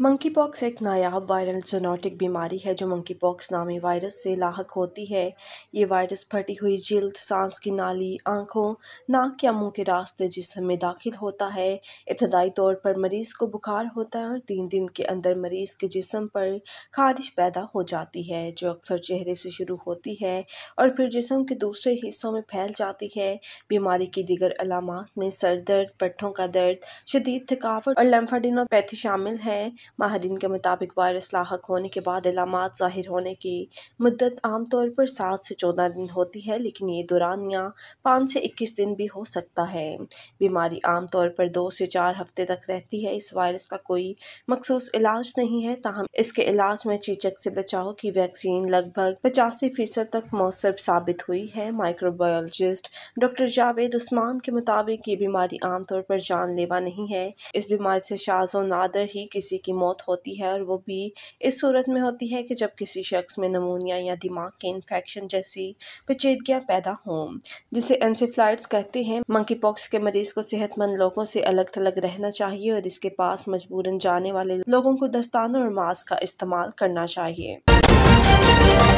monkey pox एक नायाब viral zoonotic बीमारी है जो मंकी पॉक्स नामी वायरस से लाक होती है ये वायरस फटी हुई जल्द सांस की नाली आँखों नाक या मुंह के रास्ते जिसम में दाखिल होता है इब्तदाई तौर पर मरीज़ को बुखार होता है और तीन दिन के अंदर मरीज़ के जिसम पर खारिश पैदा हो जाती है जो अक्सर चेहरे से शुरू होती है और फिर जिसम के दूसरे हिस्सों में फैल जाती है बीमारी की दिगर अलामत में सर दर्द पट्ठों का दर्द शदीद थकावट और लम्फाडिनोपैथी शामिल है माहरीन के मुताबिक वायरस लाक होने के बाद इलामत ज़ाहिर होने की मदत आमतौर पर सात से चौदह दिन होती है लेकिन ये दौरान या पाँच से इक्कीस दिन भी हो सकता है बीमारी आमतौर पर दो से चार हफ्ते तक रहती है इस वायरस का कोई मखसूस इलाज नहीं है ताहम इसके इलाज में चीचक से बचाव की वैक्सीन लगभग पचासी फीसद तक मौसर साबित हुई है माइक्रोबायोलॉजिस्ट डॉक्टर जावेद उस्मान के मुताबिक ये बीमारी आमतौर पर जानलेवा नहीं है इस बीमारी से शाजो नादर ही किसी की मौत होती है और वो भी इस सूरत में होती है कि जब किसी शख्स में नमूनिया या दिमाग के इन्फेक्शन जैसी पेचीदगियाँ पैदा हों जिसे एनसीफ्लाइट्स कहते हैं मंकी पॉक्स के मरीज़ को सेहतमंद लोगों से अलग थलग रहना चाहिए और इसके पास मजबूरन जाने वाले लोगों को दस्तानों और मास्क का इस्तेमाल करना चाहिए